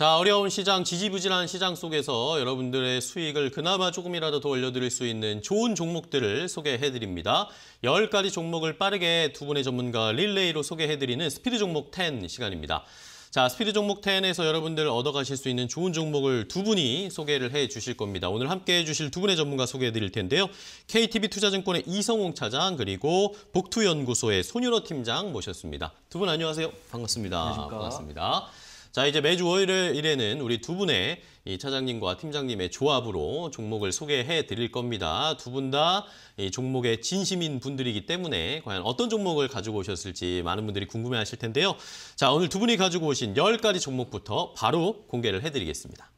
자, 어려운 시장, 지지부진한 시장 속에서 여러분들의 수익을 그나마 조금이라도 더 올려드릴 수 있는 좋은 종목들을 소개해드립니다. 10가지 종목을 빠르게 두 분의 전문가 릴레이로 소개해드리는 스피드 종목 10 시간입니다. 자, 스피드 종목 10에서 여러분들 얻어가실 수 있는 좋은 종목을 두 분이 소개를 해 주실 겁니다. 오늘 함께 해 주실 두 분의 전문가 소개해 드릴 텐데요. KTB 투자증권의 이성홍 차장 그리고 복투연구소의 손유로 팀장 모셨습니다. 두 분 안녕하세요. 반갑습니다. 안녕하십니까. 반갑습니다. 자, 이제 매주 월요일에는 우리 두 분의 이 차장님과 팀장님의 조합으로 종목을 소개해 드릴 겁니다. 두 분 다 이 종목의 진심인 분들이기 때문에 과연 어떤 종목을 가지고 오셨을지 많은 분들이 궁금해 하실 텐데요. 자, 오늘 두 분이 가지고 오신 열가지 종목부터 바로 공개를 해 드리겠습니다.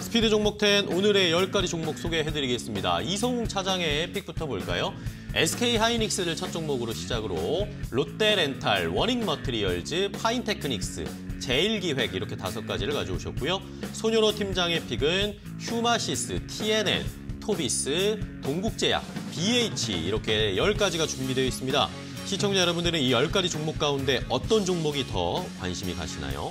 스피드 종목 10 오늘의 열가지 종목 소개해드리겠습니다. 이성웅 차장의 픽부터 볼까요? SK 하이닉스를 첫 종목으로 시작으로 롯데렌탈, 워닝머트리얼즈, 파인테크닉스, 제일기획 이렇게 다섯 가지를 가져오셨고요. 소녀로 팀장의 픽은 휴마시스, TNN, 토비스, 동국제약, BH 이렇게 열가지가 준비되어 있습니다. 시청자 여러분들은 이 열가지 종목 가운데 어떤 종목이 더 관심이 가시나요?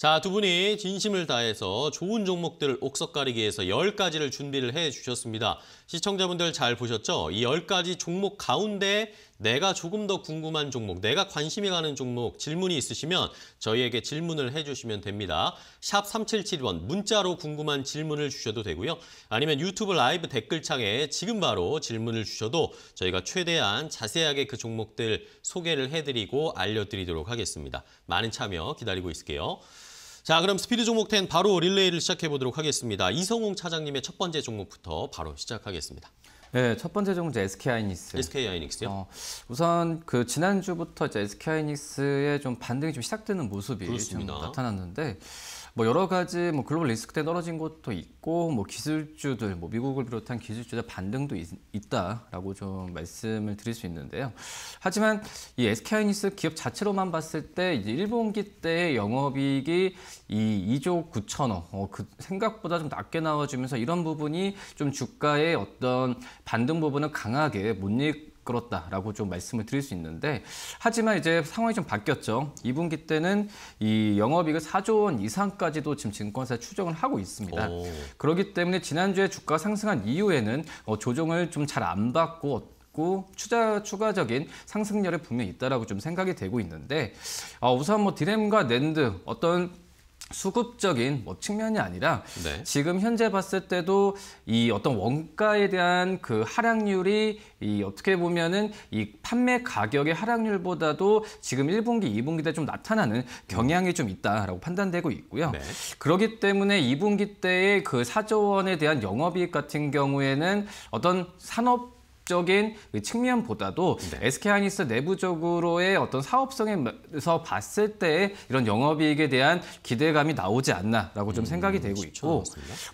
자, 두 분이 진심을 다해서 좋은 종목들을 옥석가리기위해서 10가지를 준비를 해 주셨습니다. 시청자분들 잘 보셨죠? 이 10가지 종목 가운데 내가 조금 더 궁금한 종목, 내가 관심이 가는 종목 질문이 있으시면 저희에게 질문을 해주시면 됩니다. 샵 3771번 문자로 궁금한 질문을 주셔도 되고요. 아니면 유튜브 라이브 댓글창에 지금 바로 질문을 주셔도 저희가 최대한 자세하게 그 종목들 소개를 해드리고 알려드리도록 하겠습니다. 많은 참여 기다리고 있을게요. 자 그럼 스피드 종목 10 바로 릴레이를 시작해 보도록 하겠습니다. 이성웅 차장님의 첫 번째 종목부터 바로 시작하겠습니다. 네, 첫 번째 종목이 SK 하이닉스. SK 하이닉스요? 어, 우선 그 지난주부터 이제 SK 하이닉스의 좀 반등이 좀 시작되는 모습이 그렇습니다. 좀 나타났는데 뭐 여러 가지 뭐 글로벌 리스크 때 떨어진 것도 있고 뭐 기술주들 뭐 미국을 비롯한 기술주들 반등도 있, 있다라고 좀 말씀을 드릴 수 있는데요. 하지만 이 SK하이닉스 기업 자체로만 봤을 때 이제 1분기 때 영업이익이 이 2조 9천억 어, 그 생각보다 좀 낮게 나와주면서 이런 부분이 좀 주가의 어떤 반등 부분은 강하게 못, 일, 미끄다라고좀 말씀을 드릴 수 있는데 하지만 이제 상황이 좀 바뀌었죠. 2분기 때는 이 영업이익을 4조 원 이상까지도 지금 증권사 추정을 하고 있습니다. 오. 그렇기 때문에 지난주에 주가 상승한 이후에는 어, 조정을 좀 잘 안 받고 고 추자, 추가적인 상승률에 분명히 있다라고 좀 생각이 되고 있는데 어, 우선 뭐 디램과 낸드 어떤 수급적인 뭐 측면이 아니라 네. 지금 현재 봤을 때도 이 어떤 원가에 대한 그 하락률이 이 어떻게 보면은 이 판매 가격의 하락률보다도 지금 1분기, 2분기 때 좀 나타나는 경향이 좀 있다라고 판단되고 있고요. 네. 그러기 때문에 2분기 때의 그 사조 원에 대한 영업이익 같은 경우에는 어떤 산업 정책적인 그 측면보다도 네. SK 하이닉스 내부적으로의 어떤 사업성에서 봤을 때 이런 영업이익에 대한 기대감이 나오지 않나라고 좀 음, 생각이 되고 있고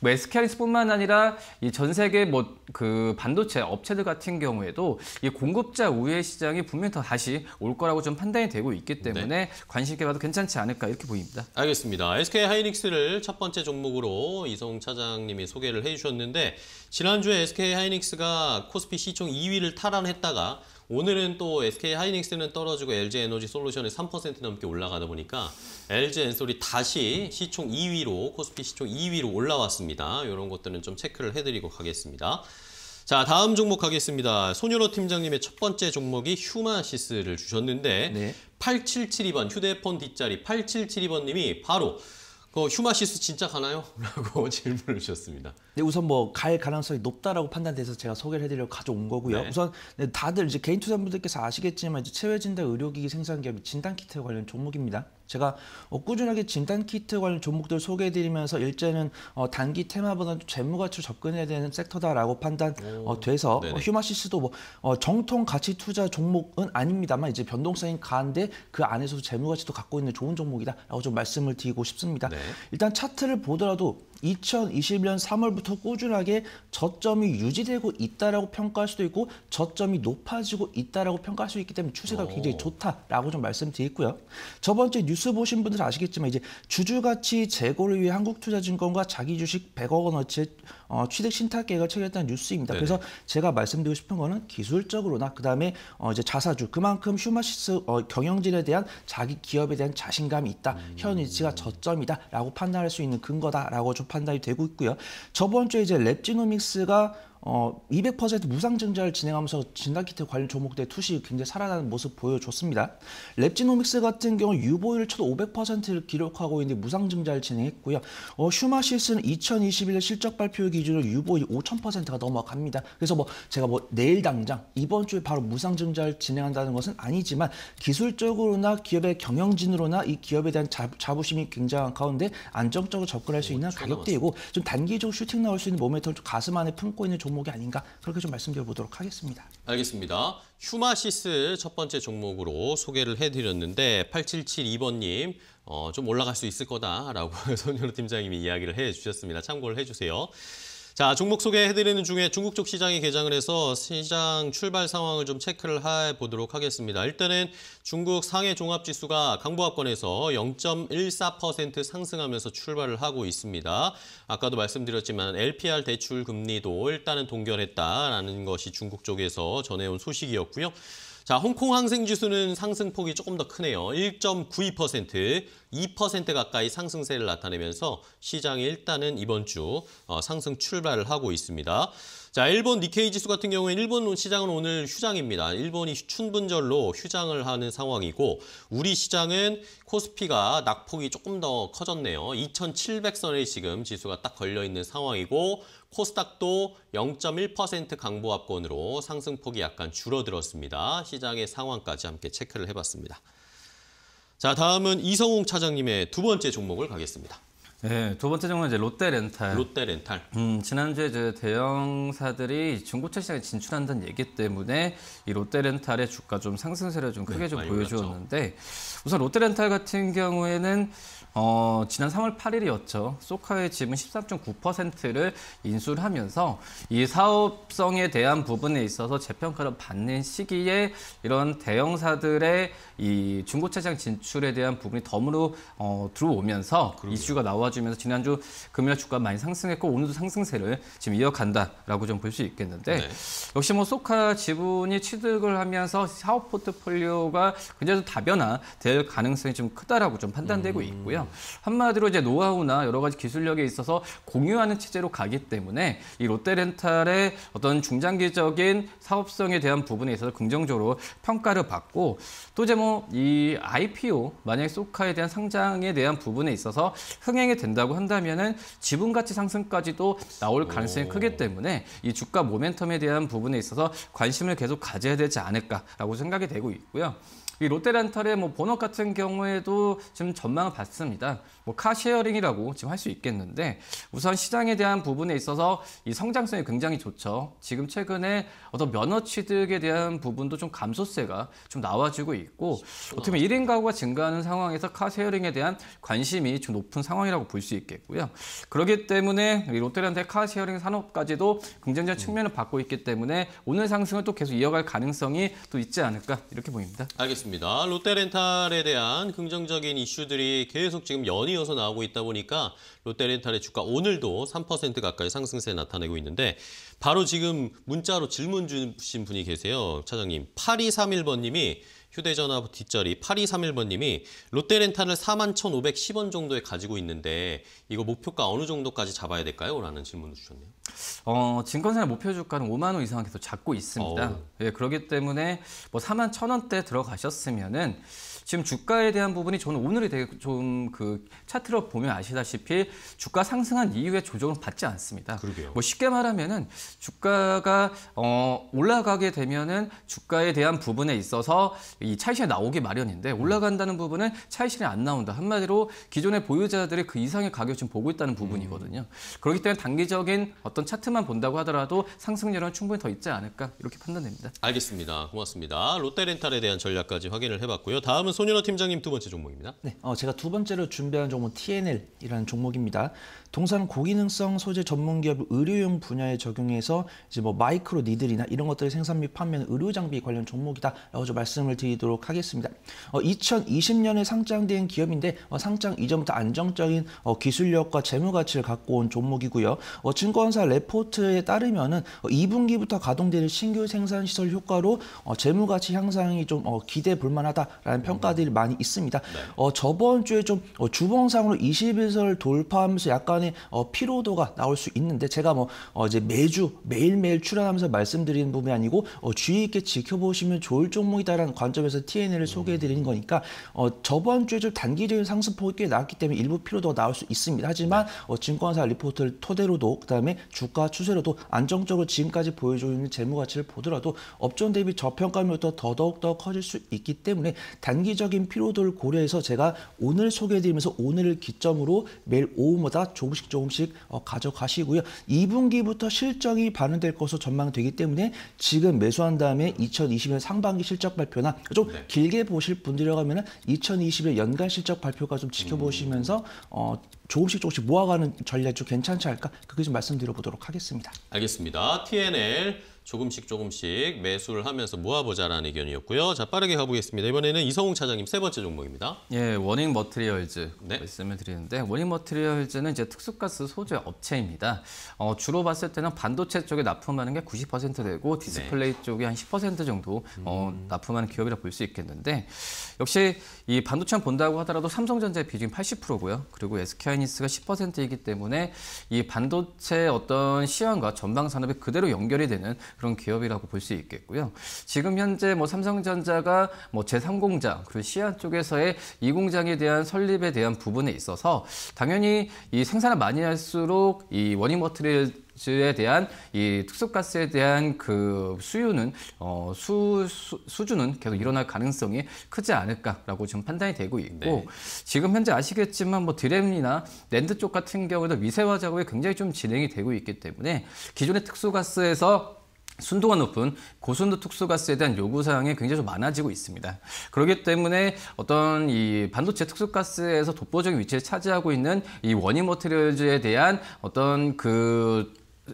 뭐 SK 하이닉스뿐만 아니라 이전 세계 뭐 그 반도체 업체들 같은 경우에도 이 공급자 우회 시장이 분명 더 다시 올 거라고 좀 판단이 되고 있기 네. 때문에 네. 관심 있게 봐도 괜찮지 않을까 이렇게 보입니다. 알겠습니다. SK 하이닉스를 첫 번째 종목으로 이성 차장님이 소개를 해주셨는데 지난주에 SK 하이닉스가 코스피 시총 2위를 탈환했다가 오늘은 또 SK 하이닉스는 떨어지고 LG 에너지 솔루션이 3% 넘게 올라가다 보니까 LG 엔솔이 다시 시총 2위로 코스피 시총 2위로 올라왔습니다. 이런 것들은 좀 체크를 해드리고 가겠습니다. 자 다음 종목 가겠습니다. 손유로 팀장님의 첫 번째 종목이 휴마시스를 주셨는데 네. 8772번 휴대폰 뒷자리 8772번님이 바로 그 휴마시스 진짜 가나요? 라고 질문을 주셨습니다. 네, 우선 뭐갈 가능성이 높다라고 판단돼서 제가 소개를 해드리려고 가져온 거고요. 네. 우선 네, 다들 이제 개인 투자분들께서 아시겠지만 이제 체외진단 의료기기 생산기업 진단키트 관련 종목입니다. 제가 어, 꾸준하게 진단 키트 관련 종목들 소개해드리면서 일제는 어, 단기 테마보다는 재무가치로 접근해야 되는 섹터다라고 판단돼서 어, 어 휴마시스도 뭐 어, 정통 가치 투자 종목은 아닙니다만 이제 변동성이 가한데 그 안에서도 재무가치도 갖고 있는 좋은 종목이다라고 좀 말씀을 드리고 싶습니다. 네. 일단 차트를 보더라도 2021년 3월부터 꾸준하게 저점이 유지되고 있다라고 평가할 수도 있고 저점이 높아지고 있다라고 평가할 수 있기 때문에 추세가 오. 굉장히 좋다라고 좀 말씀드리고요. 저번 주 뉴스 뉴스 보신 분들 아시겠지만 이제 주주가치 제고를 위해 한국투자증권과 자기 주식 100억 원어치 어, 취득 신탁 계획을 체결했다는 뉴스입니다. 네네. 그래서 제가 말씀드리고 싶은 거는 기술적으로나 그다음에 어, 이제 자사주 그만큼 휴마시스 어, 경영진에 대한 자기 기업에 대한 자신감이 있다. 음. 현 위치가 저점이다라고 판단할 수 있는 근거다라고 판단이 되고 있고요. 저번 주에 이제 랩지노믹스가 어, 200% 무상증자를 진행하면서 진단키트 관련 종목들의 투시 굉장히 살아나는 모습 보여줬습니다. 랩지노믹스 같은 경우 유보율 쳐도 500%를 기록하고 있는데 무상증자를 진행했고요. 어, 슈마시스는 2021년 실적 발표 기준으로 유보율 5000%가 넘어갑니다. 그래서 뭐 제가 뭐 내일 당장 이번 주에 바로 무상증자를 진행한다는 것은 아니지만 기술적으로나 기업의 경영진으로나 이 기업에 대한 자, 부심이 굉장한 가운데 안정적으로 접근할 수 있는 가격대이고 좀 단기적으로 슈팅 나올 수 있는 모멘텀을 좀 가슴 안에 품고 있는 종목 종목이 아닌가 그렇게 좀 말씀드려 보도록 하겠습니다. 알겠습니다. 휴마시스 첫 번째 종목으로 소개를 해드렸는데 8772번님 어, 좀 올라갈 수 있을 거다라고 손현우 팀장님이 이야기를 해주셨습니다. 참고를 해주세요. 자, 종목 소개해드리는 중에 중국 쪽시장이 개장을 해서 시장 출발 상황을 좀 체크를 해보도록 하겠습니다. 일단은 중국 상해 종합지수가 강보합권에서 0.14% 상승하면서 출발을 하고 있습니다. 아까도 말씀드렸지만 LPR 대출 금리도 일단은 동결했다라는 것이 중국 쪽에서 전해온 소식이었고요. 자, 홍콩 항생 지수는 상승폭이 조금 더 크네요. 1.92%, 2% 가까이 상승세를 나타내면서 시장이 일단은 이번 주 어, 상승 출발을 하고 있습니다. 자, 일본 니케이 지수 같은 경우에 일본 시장은 오늘 휴장입니다. 일본이 춘분절로 휴장을 하는 상황이고 우리 시장은 코스피가 낙폭이 조금 더 커졌네요. 2,700선에 지금 지수가 딱 걸려있는 상황이고 코스닥도 0.1% 강보합권으로 상승폭이 약간 줄어들었습니다. 시장의 상황까지 함께 체크를 해봤습니다. 자, 다음은 이성웅 차장님의 두 번째 종목을 가겠습니다. 네, 두 번째 종목은 이제 롯데 렌탈. 롯데 렌탈. 음, 지난주에 이제 대형사들이 중고차 시장에 진출한다는 얘기 때문에 이 롯데 렌탈의 주가 좀 상승세를 좀 크게 네, 좀 보여주었는데 올랐죠. 우선 롯데 렌탈 같은 경우에는 어, 지난 3월 8일이었죠. 소카의 지분 13.9%를 인수를 하면서 이 사업성에 대한 부분에 있어서 재평가를 받는 시기에 이런 대형사들의 이 중고차장 진출에 대한 부분이 덤으로 어, 들어오면서 그러게요. 이슈가 나와주면서 지난주 금요일 주가 많이 상승했고 오늘도 상승세를 지금 이어간다라고 좀 볼 수 있겠는데 네. 역시 뭐 소카 지분이 취득을 하면서 사업 포트폴리오가 굉장히 다변화될 가능성이 좀 크다라고 좀 판단되고 음. 있고요. 한마디로 이제 노하우나 여러 가지 기술력에 있어서 공유하는 체제로 가기 때문에 이 롯데렌탈의 어떤 중장기적인 사업성에 대한 부분에 있어서 긍정적으로 평가를 받고 또 이제 뭐 이 IPO 만약에 소카에 대한 상장에 대한 부분에 있어서 흥행이 된다고 한다면은 지분 가치 상승까지도 나올 가능성이 오. 크기 때문에 이 주가 모멘텀에 대한 부분에 있어서 관심을 계속 가져야 되지 않을까라고 생각이 되고 있고요. 롯데렌털의 뭐 본업 같은 경우에도 지금 전망을 봤습니다. 뭐 카쉐어링이라고 지금 할 수 있겠는데 우선 시장에 대한 부분에 있어서 이 성장성이 굉장히 좋죠. 지금 최근에 어떤 면허 취득에 대한 부분도 좀 감소세가 좀나와지고 있고 어떻게 보면 1인 가구가 증가하는 상황에서 카쉐어링에 대한 관심이 좀 높은 상황이라고 볼 수 있겠고요. 그렇기 때문에 롯데렌털 카쉐어링 산업까지도 긍정적인 측면을 받고 있기 때문에 오늘 상승을 또 계속 이어갈 가능성이 또 있지 않을까 이렇게 보입니다. 알겠습니다. 보겠습니다. 롯데렌탈에 대한 긍정적인 이슈들이 계속 지금 연이어서 나오고 있다 보니까 롯데렌탈의 주가 오늘도 3% 가까이 상승세 나타내고 있는데 바로 지금 문자로 질문 주신 분이 계세요. 차장님. 8231번님이 휴대전화 뒷자리 8231번님이 롯데렌탈을 41,510원 정도에 가지고 있는데 이거 목표가 어느 정도까지 잡아야 될까요? 라는 질문을 주셨네요. 어, 증권사의 목표 주가는 5만 원 이상 계속 잡고 있습니다. 어. 예, 그렇기 때문에 뭐 4만 1,000원대 들어가셨으면은 지금 주가에 대한 부분이 저는 오늘이 되게 좀그 차트로 보면 아시다시피 주가 상승한 이후에 조정을 받지 않습니다. 그러게요. 뭐 쉽게 말하면은 주가가 어 올라가게 되면은 주가에 대한 부분에 있어서 이 차이신이 나오기 마련인데 올라간다는 부분은 차이신이 안 나온다. 한마디로 기존의 보유자들이 그 이상의 가격을 지금 보고 있다는 부분이거든요. 음. 그렇기 때문에 단기적인 어떤 차트만 본다고 하더라도 상승률은 충분히 더 있지 않을까 이렇게 판단됩니다. 알겠습니다. 고맙습니다. 롯데렌탈에 대한 전략까지 확인을 해봤고요. 다음은 손윤호 팀장님 두 번째 종목입니다. 네, 어, 제가 두 번째로 준비한 종목 TNL이라는 종목입니다. 동사는 고기능성 소재 전문 기업 의료용 분야에 적용해서 이제 뭐 마이크로 니들이나 이런 것들을 생산 및 판매는 의료 장비 관련 종목이다라고 좀 말씀을 드리도록 하겠습니다. 어, 2020년에 상장된 기업인데 어, 상장 이전부터 안정적인 어, 기술력과 재무 가치를 갖고 온 종목이고요. 어, 증권사 레포트에 따르면은 어, 2분기부터 가동되는 신규 생산 시설 효과로 어, 재무 가치 향상이 좀 어, 기대 볼 만하다라는 평가들이 많이 있습니다. 네. 어, 저번 주에 좀 어, 주봉상으로 2 1일선을 돌파하면서 약간의 상당히 어, 피로도가 나올 수 있는데 제가 뭐 어, 이제 매주 매일매일 출연하면서 말씀드리는 부분이 아니고 어, 주의 있게 지켜보시면 좋을 종목이다라는 관점에서 TNL을 소개해드리는 거니까 어, 저번 주에 좀 단기적인 상승폭이 꽤 나왔기 때문에 일부 피로도가 나올 수 있습니다. 하지만 어, 증권사 리포트를 토대로도 그다음에 주가 추세로도 안정적으로 지금까지 보여주고 있는 재무 가치를 보더라도 업종 대비 저평가면도 더더욱 더 커질 수 있기 때문에 단기적인 피로도를 고려해서 제가 오늘 소개해드리면서 오늘을 기점으로 매일 오후마다 조 조금씩 조금씩 어, 가져가시고요. 2분기부터 실적이 반영될 것으로 전망되기 때문에 지금 매수한 다음에 2020년 상반기 실적 발표나 좀 네. 길게 보실 분들이라고 하면 2020년 연간 실적 발표가 좀 지켜보시면서 음. 어, 조금씩 조금씩 모아가는 전략 좀 괜찮지 않을까? 그게 좀 말씀드려보도록 하겠습니다. 알겠습니다. TNL 조금씩 조금씩 매수를 하면서 모아보자라는 의견이었고요. 자 빠르게 가보겠습니다. 이번에는 이성웅 차장님 세 번째 종목입니다. 예, 워닝 머트리얼즈 네. 말씀을 드리는데 워닝 머트리얼즈는 이제 특수가스 소재 업체입니다. 어, 주로 봤을 때는 반도체 쪽에 납품하는 게 90% 되고 디스플레이 네. 쪽에 한10% 정도 어, 음. 납품하는 기업이라 볼수 있겠는데 역시 이 반도체만 본다고 하더라도 삼성전자의 비중이 80%고요. 그리고 SK 마이너스가 10%이기 때문에 이 반도체 어떤 시황과 전방 산업이 그대로 연결이 되는 그런 기업이라고 볼 수 있겠고요. 지금 현재 뭐 삼성전자가 뭐 제3공장 그리고 시안 쪽에서의 이 공장에 대한 설립에 대한 부분에 있어서 당연히 이 생산을 많이 할수록 이 원인 머트리얼 가스에 대한 이 특수가스에 대한 그 수요는 어, 수, 수, 수준은 계속 일어날 가능성이 크지 않을까라고 지금 판단이 되고 있고 네. 지금 현재 아시겠지만 뭐 드램이나 랜드 쪽 같은 경우에도 미세화 작업이 굉장히 좀 진행이 되고 있기 때문에 기존의 특수가스에서 순도가 높은 고순도 특수가스에 대한 요구 사항이 굉장히 좀 많아지고 있습니다. 그렇기 때문에 어떤 이 반도체 특수가스에서 독보적인 위치를 차지하고 있는 이 원인 머티리얼즈에 대한 어떤 그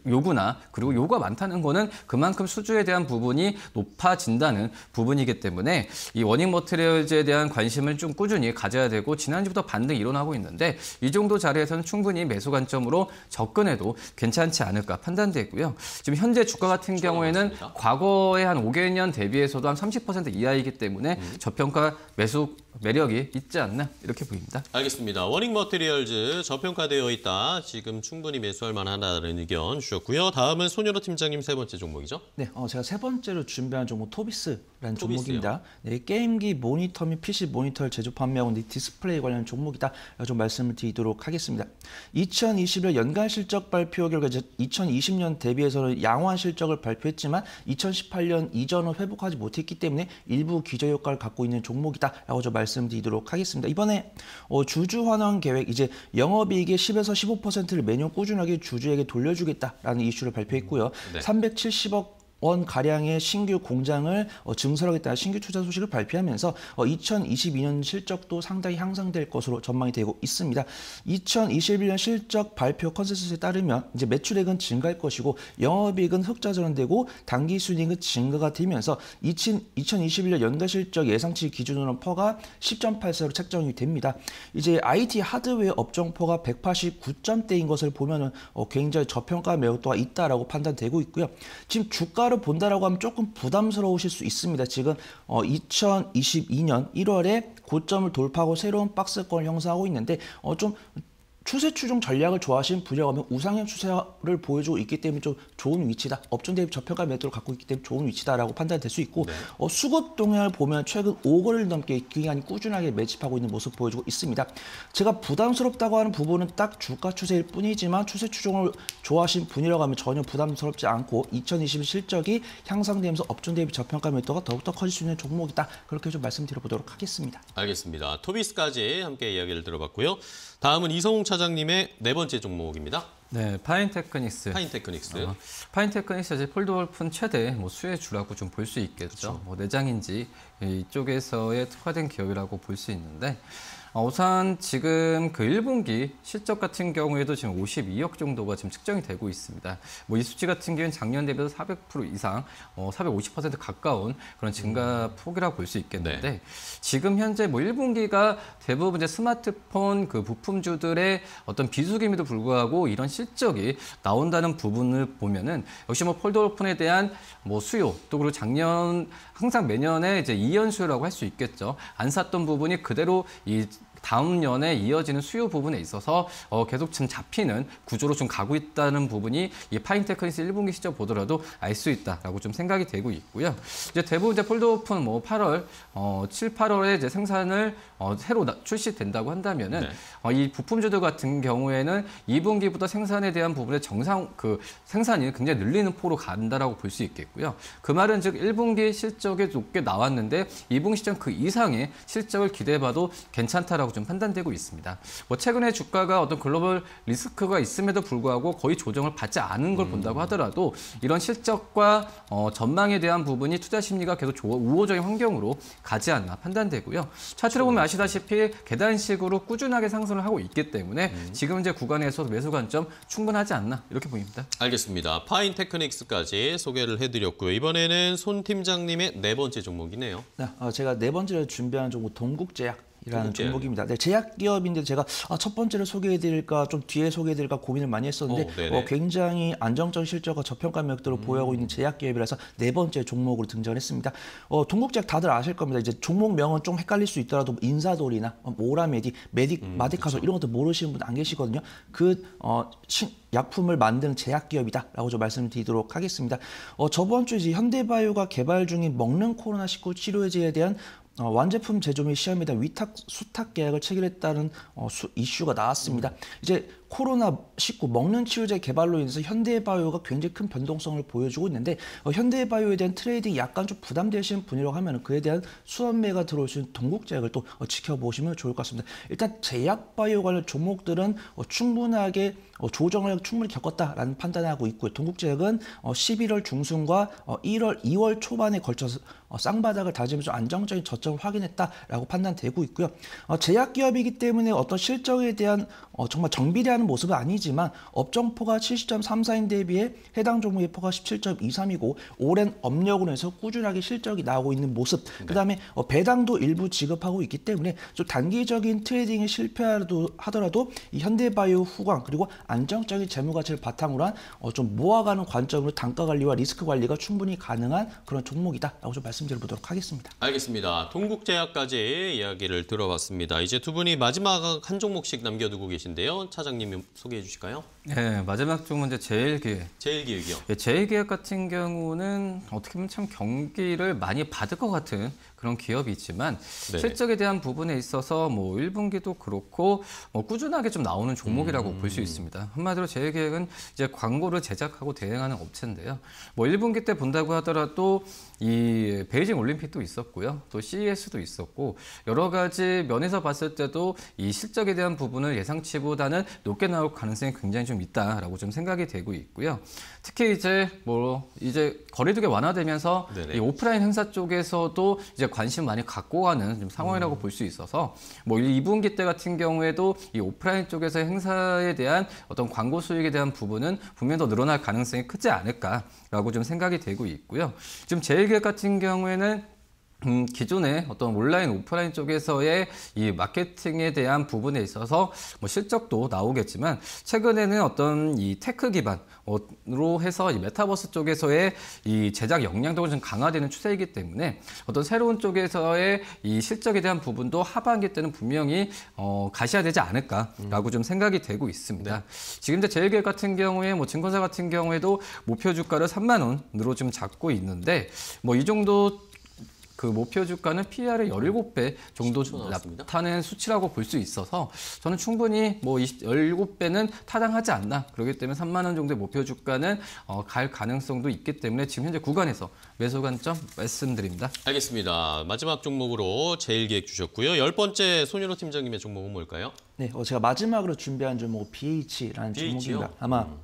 요구나 그리고 요구가 많다는 거는 그만큼 수주에 대한 부분이 높아진다는 부분이기 때문에 이 원인 머트리얼즈에 대한 관심을 좀 꾸준히 가져야 되고 지난주부터 반등 일어나고 있는데 이 정도 자리에서는 충분히 매수 관점으로 접근해도 괜찮지 않을까 판단됐고요 지금 현재 주가 같은 경우에는 과거의 한 5개년 대비해서도 한 30% 이하이기 때문에 음. 저평가 매수 매력이 있지 않나 이렇게 보입니다. 알겠습니다. 원인 머트리얼즈 저평가되어 있다. 지금 충분히 매수할 만하다는 의견 주셨고요. 다음은 손여로 팀장님 세 번째 종목이죠? 네, 어, 제가 세 번째로 준비한 종목 토비스라는 토비스요. 종목입니다. 네, 게임기 모니터 및 PC 모니터를 제조 판매하고 있는 디스플레이 관련 종목이다. 좀 말씀을 드리도록 하겠습니다. 2021 연간 실적 발표 결과 2020년 대비해서는 양호한 실적을 발표했지만 2018년 이전은 회복하지 못했기 때문에 일부 기저 효과를 갖고 있는 종목이다라고 좀 말씀드리도록 하겠습니다. 이번에 어, 주주 환원 계획 이제 영업이익의 10에서 15%를 매년 꾸준하게 주주에게 돌려주겠다. 라는 이슈를 발표했고요. 네. 370억 원 가량의 신규 공장을 어, 증설하겠다는 신규 투자 소식을 발표하면서 2022년 어, 실적도 상당히 향상될 것으로 전망이 되고 있습니다. 2021년 실적 발표 컨센서스에 따르면 이제 매출액은 증가할 것이고 영업이익은 흑자 전환되고 단기 순이익은 증가가 되면서 2021년 연간 실적 예상치 기준으로 퍼가 10.84로 책정이 됩니다. 이제 IT 하드웨어 업종 퍼가 189점대인 것을 보면은 어, 굉장히 저평가 매력도가 있다라고 판단되고 있고요. 지금 주가 추가로 본다라고 하면 조금 부담스러우실 수 있습니다. 지금 어, 2022년 1월에 고점을 돌파하고 새로운 박스권을 형성하고 있는데 어, 좀 추세 추종 전략을 좋아하신분야라고 하면 우상향 추세를 보여주고 있기 때문에 좀 좋은 위치다. 업종 대비 저평가 매도를 갖고 있기 때문에 좋은 위치다라고 판단될 수 있고 네. 어, 수급 동향을 보면 최근 5개월 넘게 기간이 꾸준하게 매집하고 있는 모습 보여주고 있습니다. 제가 부담스럽다고 하는 부분은 딱 주가 추세일 뿐이지만 추세 추종을 좋아하신 분이라고 하면 전혀 부담스럽지 않고 2020 실적이 향상되면서 업종 대비 저평가 매도가 더욱더 커질 수 있는 종목이다. 그렇게 좀 말씀드려보도록 하겠습니다. 알겠습니다. 토비스까지 함께 이야기를 들어봤고요. 다음은 이성웅 차장님의 네 번째 종목입니다. 네, 파인테크닉스. 파인테크닉스. 어, 파인테크닉스 이제 폴드월 최대 뭐 수혜 주라고 좀 볼 수 있겠죠. 그쵸. 그렇죠. 뭐 내장인지 이쪽에서의 특화된 기업이라고 볼 수 있는데 어, 우선 지금 그 1분기 실적 같은 경우에도 지금 52억 정도가 지금 측정이 되고 있습니다. 뭐 이 수치 같은 경우는 작년 대비해서 400% 이상, 어, 450% 가까운 그런 증가 음. 폭이라고 볼 수 있겠는데 네. 지금 현재 뭐 1분기가 대부분 이제 스마트폰 그 부품주들의 어떤 비수김에도 불구하고 이런 실적이 나온다는 부분을 보면은 역시 뭐 폴더오픈에 대한 뭐 수요 또 그리고 작년 항상 매년에 이제 이연수라고 할 수 있겠죠. 안 샀던 부분이 그대로 이 다음 년에 이어지는 수요 부분에 있어서 어, 계속 지금 잡히는 구조로 좀 가고 있다는 부분이 이 파인테크니스 1분기 시점 보더라도 알 수 있다라고 좀 생각이 되고 있고요. 이제 대부분 이제 폴더 오픈 뭐 8월 어, 7, 8월에 이제 생산을 어, 새로 나, 출시된다고 한다면은 네. 어, 이 부품주들 같은 경우에는 2분기부터 생산에 대한 부분의 정상 그 생산이 굉장히 늘리는 포로 간다라고 볼 수 있겠고요. 그 말은 즉 1분기 실적이 높게 나왔는데 2분기 시점 그 이상의 실적을 기대해봐도 괜찮다라고 것이라좀 판단되고 있습니다. 뭐 최근에 주가가 어떤 글로벌 리스크가 있음에도 불구하고 거의 조정을 받지 않은 걸 음. 본다고 하더라도 이런 실적과 어, 전망에 대한 부분이 투자 심리가 계속 조, 우호적인 환경으로 가지 않나 판단되고요. 차트로 보면 아시다시피 계단식으로 꾸준하게 상승을 하고 있기 때문에 음. 지금 이제 구간에서 매수 관점 충분하지 않나 이렇게 보입니다. 알겠습니다. 파인 테크닉스까지 소개를 해드렸고요. 이번에는 손 팀장님의 네 번째 종목이네요. 네, 어, 제가 네 번째로 준비한 종목 동국제약 이라는 종목입니다. 네, 제약기업인데 제가 아, 첫 번째로 소개해드릴까 좀 뒤에 소개해드릴까 고민을 많이 했었는데 어, 어, 굉장히 안정적 실적과 저평가 매력도를 음. 보유하고 있는 제약기업이라서 네 번째 종목으로 등장했습니다. 어, 동국제약 다들 아실 겁니다. 이제 종목명은 좀 헷갈릴 수 있더라도 인사돌이나 오라메디, 메딕, 음, 마디카솔 그렇 이런 것도 모르시는 분 안 계시거든요. 그 어, 신, 약품을 만드는 제약기업이다라고 좀 말씀드리도록 하겠습니다. 어, 저번 주 이제 현대바이오가 개발 중인 먹는 코로나19 치료제에 대한 어, 완제품 제조 및 시험에 대한 위탁 수탁 계약을 체결했다는 어, 수, 이슈가 나왔습니다. 음. 이제 코로나19 먹는 치료제 개발로 인해서 현대바이오가 굉장히 큰 변동성을 보여주고 있는데 어, 현대바이오에 대한 트레이딩이 약간 좀 부담되시는 분이라고 하면 그에 대한 수환매가 들어오신 동국제약을 또 어, 지켜보시면 좋을 것 같습니다. 일단 제약바이오 관련 종목들은 어, 충분하게 어, 조정을 충분히 겪었다라는 판단하고 있고요. 동국제약은 어, 11월 중순과 어, 1월, 2월 초반에 걸쳐서 어, 쌍바닥을 다지면서 안정적인 저점을 확인했다라고 판단되고 있고요. 어, 제약기업이기 때문에 어떤 실적에 대한 어, 정말 정비례한 하는 모습은 아니지만 업정포가 70.34인 대비해 해당 종목의 포가 17.23이고 오랜 업력으로 해서 꾸준하게 실적이 나오고 있는 모습 네. 그다음에 어, 배당도 일부 지급하고 있기 때문에 좀 단기적인 트레이딩에 실패하더라도 하더라도 이 현대바이오 후광 그리고 안정적인 재무가치를 바탕으로 한좀 어, 모아가는 관점으로 단가 관리와 리스크 관리가 충분히 가능한 그런 종목이다라고 좀 말씀드려 보도록 하겠습니다. 알겠습니다. 동국제약까지 이야기를 들어봤습니다. 이제 두 분이 마지막 한 종목씩 남겨두고 계신데요. 차장님 좀 소개해 주실까요? 네, 마지막 두 문제 제일기획. 제일기획이요. 예, 제일기획 같은 경우는 어떻게 보면 참 경기를 많이 받을 것 같은 그런 기업이 지만 네. 실적에 대한 부분에 있어서 뭐 1분기도 그렇고 뭐 꾸준하게 좀 나오는 종목이라고 음. 볼수 있습니다. 한마디로 제 계획은 이제 광고를 제작하고 대행하는 업체인데요. 뭐 1분기 때 본다고 하더라도 이 베이징 올림픽도 있었고요. 또 CES도 있었고 여러 가지 면에서 봤을 때도 이 실적에 대한 부분을 예상치보다는 높게 나올 가능성이 굉장히 좀 있다라고 좀 생각이 되고 있고요. 특히 이제 뭐 이제 거리두기 완화되면서 네네. 이 오프라인 행사 쪽에서도 이제 관심 많이 갖고 가는 좀 상황이라고 음. 볼수 있어서 뭐 2분기 때 같은 경우에도 이 오프라인 쪽에서 행사에 대한 어떤 광고 수익에 대한 부분은 분명 히더 늘어날 가능성이 크지 않을까라고 좀 생각이 되고 있고요. 지금 제일기획 같은 경우에는 음, 기존에 어떤 온라인, 오프라인 쪽에서의 이 마케팅에 대한 부분에 있어서 뭐 실적도 나오겠지만 최근에는 어떤 이 테크 기반으로 해서 이 메타버스 쪽에서의 이 제작 역량도 좀 강화되는 추세이기 때문에 어떤 새로운 쪽에서의 이 실적에 대한 부분도 하반기 때는 분명히 어, 가셔야 되지 않을까라고 음. 좀 생각이 되고 있습니다. 네. 지금 이제 제일계획 같은 경우에 뭐 증권사 같은 경우에도 목표 주가를 3만 원으로 지금 잡고 있는데 뭐 이 정도 그 목표 주가는 PER의 17배 정도 나타낸 수치라고 볼 수 있어서 저는 충분히 뭐 17배는 타당하지 않나. 그렇기 때문에 3만 원 정도의 목표 주가는 어, 갈 가능성도 있기 때문에 지금 현재 구간에서 매수 관점 말씀드립니다. 알겠습니다. 마지막 종목으로 제일 계획 주셨고요. 열 번째 손윤호 팀장님의 종목은 뭘까요? 네, 어, 제가 마지막으로 준비한 종목 BH라는 BH요? 종목입니다. 아마 음.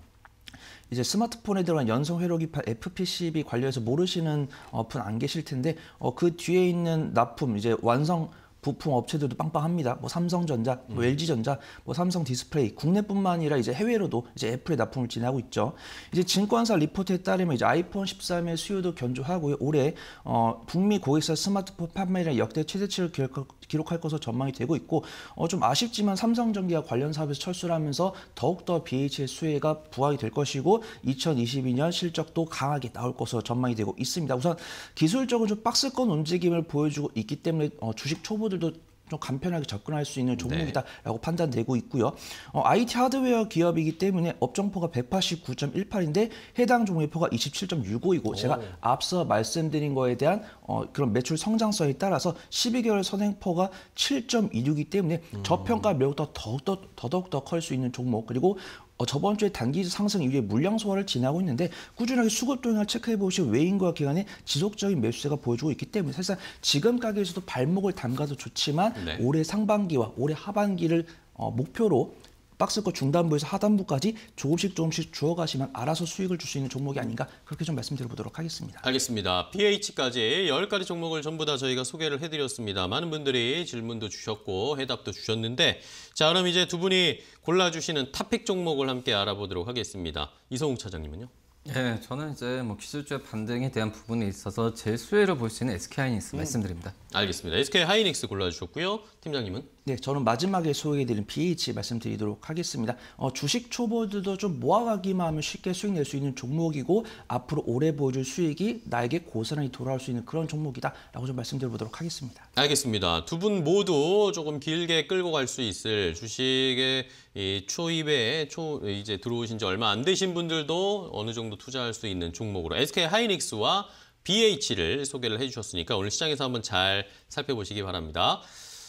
이제 스마트폰에 들어간 연성 회로기판 FPCB 관련해서 모르시는 어, 분안 계실 텐데 어, 그 뒤에 있는 납품 이제 완성 부품 업체들도 빵빵합니다. 뭐 삼성전자, 뭐 LG전자, 음. 뭐 삼성 디스플레이 국내뿐만 아니라 이제 해외로도 이제 애플의 납품을 지나고 있죠. 이제 증권사 리포트에 따르면 이제 아이폰 13의 수요도 견조하고 올해 어, 북미 고객사 스마트폰 판매량 역대 최대치를 기록하고 기록할 것으로 전망이 되고 있고 어, 좀 아쉽지만 삼성전기가 관련 사업에서 철수를 하면서 더욱더 BH의 수혜가 부각이 될 것이고 2022년 실적도 강하게 나올 것으로 전망이 되고 있습니다. 우선 기술적으로 좀 박스권 움직임을 보여주고 있기 때문에 어, 주식 초보들도 좀 간편하게 접근할 수 있는 네. 종목이다라고 네. 판단되고 있고요. 어, IT 하드웨어 기업이기 때문에 업종포가 189.18인데 해당 종목 포가 27.65이고 제가 앞서 말씀드린 거에 대한 어, 그런 매출 성장성에 따라서 12개월 선행포가 7.26이기 때문에 음. 저평가 매력도 더욱더 더더욱 더클 수 있는 종목 그리고 어, 저번 주에 단기 상승 이후에 물량 소화를 지나고 있는데 꾸준하게 수급 동향을 체크해 보시면 외인과 기관의 지속적인 매수세가 보여주고 있기 때문에 사실상 지금 가격에서도 발목을 담가도 좋지만 네. 올해 상반기와 올해 하반기를 어, 목표로 박스권 중단부에서 하단부까지 조금씩 조금씩 주어가시면 알아서 수익을 줄 수 있는 종목이 아닌가 그렇게 좀 말씀드려보도록 하겠습니다. 알겠습니다. PH까지 10가지 종목을 전부 다 저희가 소개를 해드렸습니다. 많은 분들이 질문도 주셨고 해답도 주셨는데 자 그럼 이제 두 분이 골라주시는 탑픽 종목을 함께 알아보도록 하겠습니다. 이성웅 차장님은요? 네, 저는 이제 뭐 기술주의 반등에 대한 부분에 있어서 제일 수혜를 볼 수 있는 s k 하이스 음. 말씀드립니다. 알겠습니다. SK 하이닉스 골라주셨고요. 팀장님은? 네, 저는 마지막에 소개해드린 BH 말씀드리도록 하겠습니다. 어, 주식 초보들도 좀 모아가기만 하면 쉽게 수익 낼 수 있는 종목이고 앞으로 오래 보여줄 수익이 나에게 고스란히 돌아올 수 있는 그런 종목이다라고 좀 말씀드려보도록 하겠습니다. 알겠습니다. 두 분 모두 조금 길게 끌고 갈 수 있을 주식의 이 초입에 초 이제 들어오신 지 얼마 안 되신 분들도 어느 정도 투자할 수 있는 종목으로 SK 하이닉스와 BH를 소개를 해주셨으니까 오늘 시장에서 한번 잘 살펴보시기 바랍니다.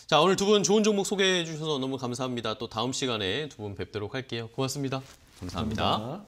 자, 오늘 두 분 좋은 종목 소개해 주셔서 너무 감사합니다. 또 다음 시간에 두 분 뵙도록 할게요. 고맙습니다 감사합니다. 감사합니다.